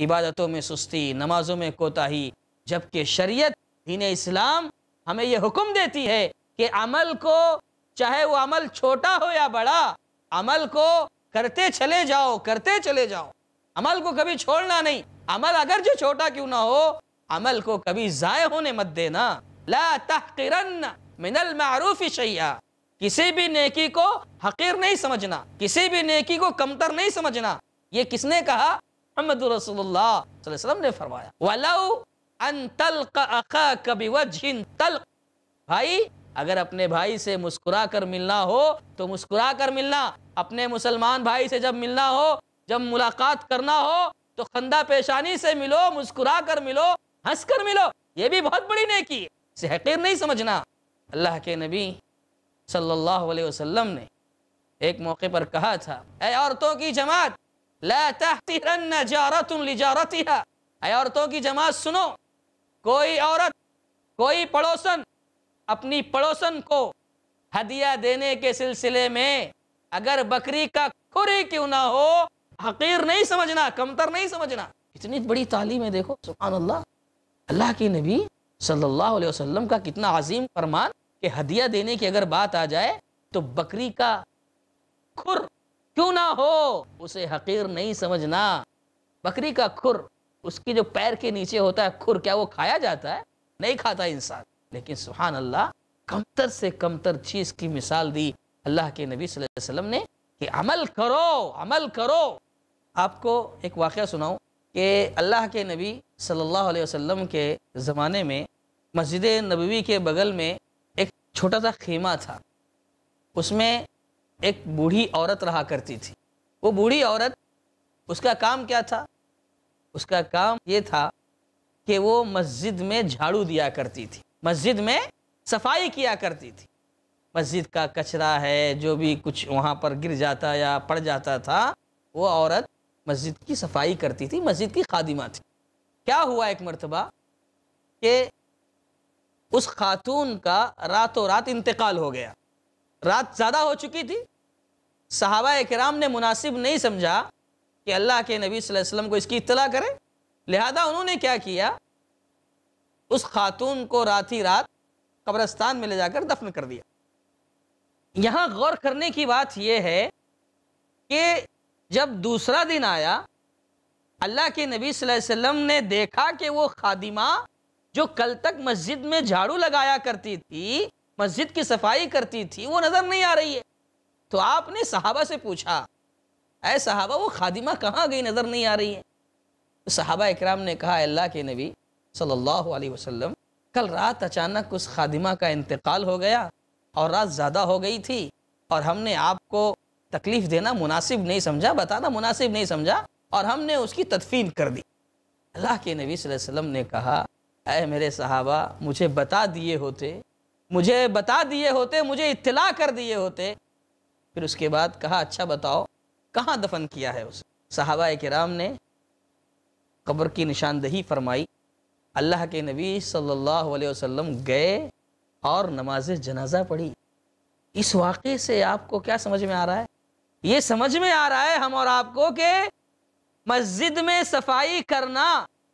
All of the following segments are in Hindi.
इबादतों में सुस्ती नमाजों में कोताही जबकि शरीयत दीन इस्लाम हमें यह हुक्म देती है कि अमल को चाहे वो अमल छोटा हो या बड़ा अमल को करते चले जाओ करते चले जाओ अमल को कभी छोड़ना नहीं अमल अगर जो छोटा क्यों ना हो अमल को कभी ज़ाय होने मत देना ला तहकिरन मिनल मारूफ शैया किसी भी नेकी को हकीर नहीं समझना किसी भी नेकी को कमतर नहीं समझना ये किसने कहा मोहम्मद रसोल्लाम ने फरमाया वलाउ भाई अगर अपने भाई से मुस्कुरा कर मिलना हो तो मुस्कुरा कर मिलना अपने मुसलमान भाई से जब मिलना हो जब मुलाकात करना हो तो खंदा पेशानी से मिलो मुस्कुरा कर मिलो हंस कर मिलो ये भी बहुत बड़ी नेकी है इसे नहीं समझना अल्लाह के नबी सल्लल्लाहु अलैहि वसल्लम ने एक मौके पर कहा था ए औरतों की जमात औरतों की जमात सुनो कोई औरत कोई पड़ोसन अपनी पड़ोसन को हदिया देने के सिलसिले में अगर बकरी का खुरी क्यों ना हो हकीर नहीं समझना कमतर नहीं समझना इतनी बड़ी तालीम है देखो सुबहान अल्लाह अल्लाह के नबी सल्लल्लाहु अलैहि वसल्लम का कितना अजीम फरमान कि हदिया देने की अगर बात आ जाए तो बकरी का खुर क्यों ना हो उसे हकीर नहीं समझना बकरी का खुर उसकी जो पैर के नीचे होता है खुर क्या वो खाया जाता है नहीं खाता इंसान लेकिन सुहान अल्लाह कमतर से कमतर चीज़ की मिसाल दी अल्लाह के नबी सल्लल्लाहु अलैहि वसल्लम ने कि अमल करो अमल करो आपको एक वाक़ सुनाऊँ कि अल्लाह के नबी सल्लल्लाहु अलैहि वसल्लम के ज़माने में मस्जिद नबवी के बगल में एक छोटा सा खेमा था उसमें एक बूढ़ी औरत रहा करती थी वो बूढ़ी औरत उसका काम क्या था उसका काम ये था कि वो मस्जिद में झाड़ू दिया करती थी मस्जिद में सफाई किया करती थी मस्जिद का कचरा है जो भी कुछ वहाँ पर गिर जाता या पड़ जाता था वो औरत मस्जिद की सफाई करती थी मस्जिद की खादिमा थी क्या हुआ एक मरतबा कि उस खातून का रातों रात इंतकाल हो गया रात ज़्यादा हो चुकी थी सहाबा कराम ने मुनासिब नहीं समझा कि अल्लाह के नबी वसल्लम को इसकी इतला करें लिहाजा उन्होंने क्या किया उस खातून को रात ही रात कब्रस्तान में ले जाकर दफन कर दिया यहाँ गौर करने की बात यह है कि जब दूसरा दिन आया अल्लाह के नबी वसल्लम ने देखा कि वो खादिमा जो कल तक मस्जिद में झाड़ू लगाया करती थी मस्जिद की सफाई करती थी वो नज़र नहीं आ रही है तो आपने सहाबा से पूछा अय सहाबा वो खादिमा कहाँ गई नज़र नहीं आ रही है तो सहाबा इकराम ने कहा अल्लाह के नबी सल्लल्लाहु अलैहि वसल्लम कल रात अचानक उस खादिमा का इंतकाल हो गया और रात ज़्यादा हो गई थी और हमने आपको तकलीफ़ देना मुनासिब नहीं समझा बताना मुनासिब नहीं समझा और हमने उसकी तदफीन कर दी अल्लाह के नबी वसल्लम ने कहा अय मेरे सहाबा मुझे बता दिए होते मुझे बता दिए होते मुझे इत्तला कर दिए होते फिर उसके बाद कहा अच्छा बताओ कहाँ दफन किया है उसे सहाबा कराम ने कब्र की निशानदही फरमाई अल्लाह के नबी सल्लल्लाहु अलैहि वसल्लम गए और नमाज जनाजा पढ़ी इस वाक़े से आपको क्या समझ में आ रहा है ये समझ में आ रहा है हम और आपको कि मस्जिद में सफाई करना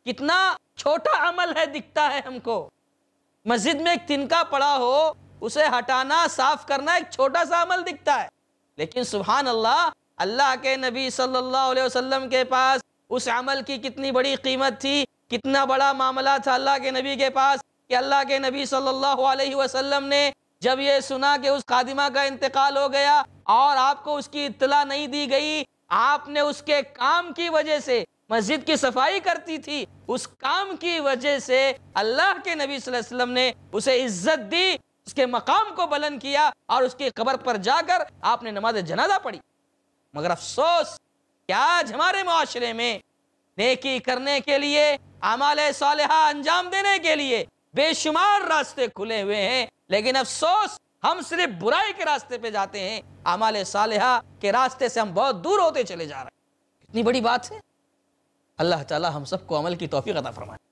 कितना छोटा अमल है दिखता है हमको मस्जिद में एक तिनका पड़ा हो उसे हटाना साफ करना एक छोटा सा अमल दिखता है लेकिन सुबहान अल्लाह अल्लाह के नबी सल्लल्लाहु अलैहि वसल्लम के पास उस अमल की कितनी बड़ी कीमत थी कितना बड़ा मामला था अल्लाह के नबी के पास कि अल्लाह के नबी सल्लल्लाहु अलैहि वसल्लम ने जब ये सुना कि उस खादिमा का इंतकाल हो गया और आपको उसकी इतला नहीं दी गई आपने उसके काम की वजह से मस्जिद की सफाई करती थी उस काम की वजह से अल्लाह के नबी वसल्लम ने उसे इज्जत दी उसके मकाम को बुलंद किया और उसकी खबर पर जाकर आपने नमाज जनाजा पढ़ी मगर अफसोस क्या आज हमारे माशरे में नेकी करने के लिए अमाल साल अंजाम देने के लिए बेशुमार रास्ते खुले हुए हैं लेकिन अफसोस हम सिर्फ बुराई के रास्ते पे जाते हैं अमाल साल के रास्ते से हम बहुत दूर होते चले जा रहे हैं कितनी बड़ी बात है अल्लाह ताला हम सबको अमल की तोफ़ी अता फरमाए